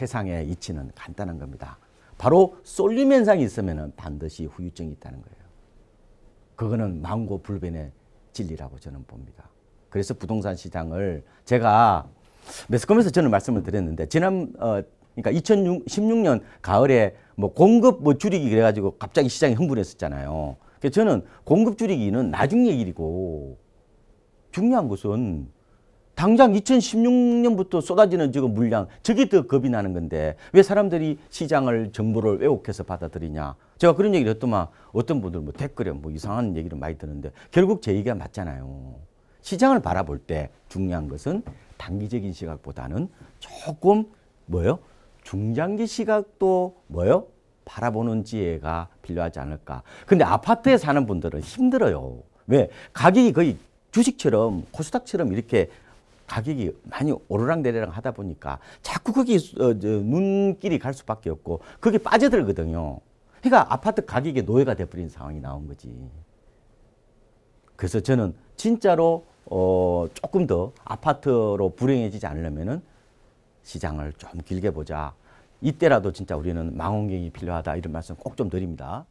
세상의 이치는 간단한 겁니다. 바로 쏠림 현상이 있으면 반드시 후유증이 있다는 거예요. 그거는 망고 불변의 진리라고 저는 봅니다. 그래서 부동산 시장을 제가 매스컴에서 저는 말씀을 드렸는데 지난 어, 그러니까 2016년 가을에 뭐 공급 뭐 줄이기 그래가지고 갑자기 시장이 흥분했었잖아요. 그래서 저는 공급 줄이기는 나중 얘기고 중요한 것은 당장 2016년부터 쏟아지는 지금 물량, 저게 더 겁이 나는 건데 왜 사람들이 시장을 정부를 왜곡해서 받아들이냐? 제가 그런 얘기를 했더만 어떤 분들 뭐 댓글에 뭐 이상한 얘기를 많이 드는데 결국 제 얘기가 맞잖아요. 시장을 바라볼 때 중요한 것은 단기적인 시각보다는 조금 뭐요? 중장기 시각도 뭐요? 바라보는 지혜가 필요하지 않을까. 근데 아파트에 사는 분들은 힘들어요. 왜? 가격이 거의 주식처럼 코스닥처럼 이렇게 가격이 많이 오르락내리락 하다 보니까 자꾸 거기 어, 저 눈길이 갈 수밖에 없고 거기 빠져들거든요. 그러니까 아파트 가격에 노예가 돼버린 상황이 나온 거지. 그래서 저는 진짜로 어, 조금 더 아파트로 불행해지지 않으려면은 시장을 좀 길게 보자. 이때라도 진짜 우리는 망원경이 필요하다 이런 말씀 꼭 좀 드립니다.